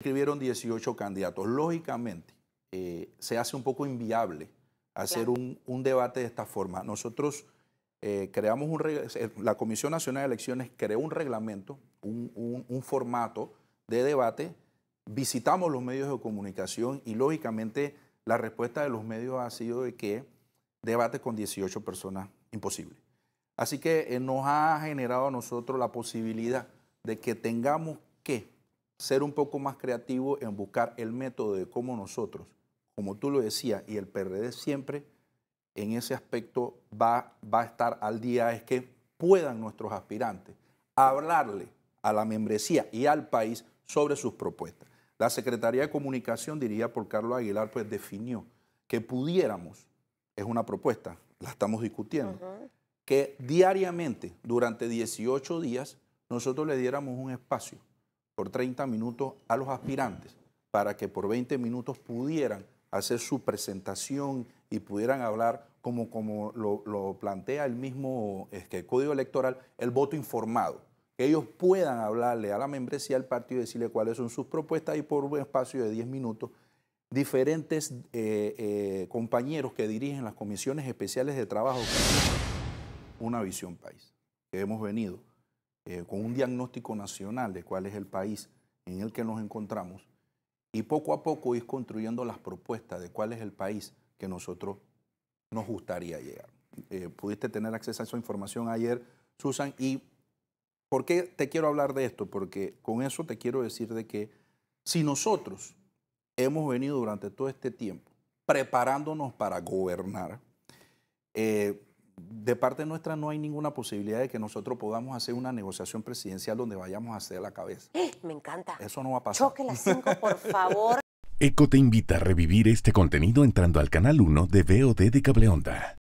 escribieron 18 candidatos. Lógicamente, eh, se hace un poco inviable hacer un, debate de esta forma. Nosotros eh, creamos un eh, la Comisión Nacional de Elecciones creó un reglamento, un, formato de debate, visitamos los medios de comunicación y lógicamente la respuesta de los medios ha sido de que debate con 18 personas, imposible. Así que nos ha generado a nosotros la posibilidad de que tengamos que ser un poco más creativo en buscar el método de cómo nosotros, como tú lo decías, y el PRD siempre en ese aspecto va, va a estar al día, es que puedan nuestros aspirantes hablarle a la membresía y al país sobre sus propuestas. La Secretaría de Comunicación, diría por Carlos Aguilar, pues definió que pudiéramos, es una propuesta, la estamos discutiendo, que diariamente, durante 18 días, nosotros le diéramos un espacio por 30 minutos a los aspirantes para que por 20 minutos pudieran hacer su presentación y pudieran hablar como, como lo, plantea el mismo este, código electoral, el voto informado. Que ellos puedan hablarle a la membresía del partido y decirle cuáles son sus propuestas y por un espacio de 10 minutos diferentes eh, eh, compañeros que dirigen las comisiones especiales de trabajo. Una visión país que hemos venido eh, con un diagnóstico nacional de cuál es el país en el que nos encontramos y poco a poco ir construyendo las propuestas de cuál es el país que nosotros nos gustaría llegar. Eh, pudiste tener acceso a esa información ayer, Susan, y ¿por qué te quiero hablar de esto? Porque con eso te quiero decir de que si nosotros hemos venido durante todo este tiempo preparándonos para gobernar, eh, de parte nuestra no hay ninguna posibilidad de que nosotros podamos hacer una negociación presidencial donde vayamos a hacer la cabeza. ¡Eh! Me encanta. Eso no va a pasar. Choque las cinco, por favor. ECO te invita a revivir este contenido entrando al canal 1 de VOD de Cableonda.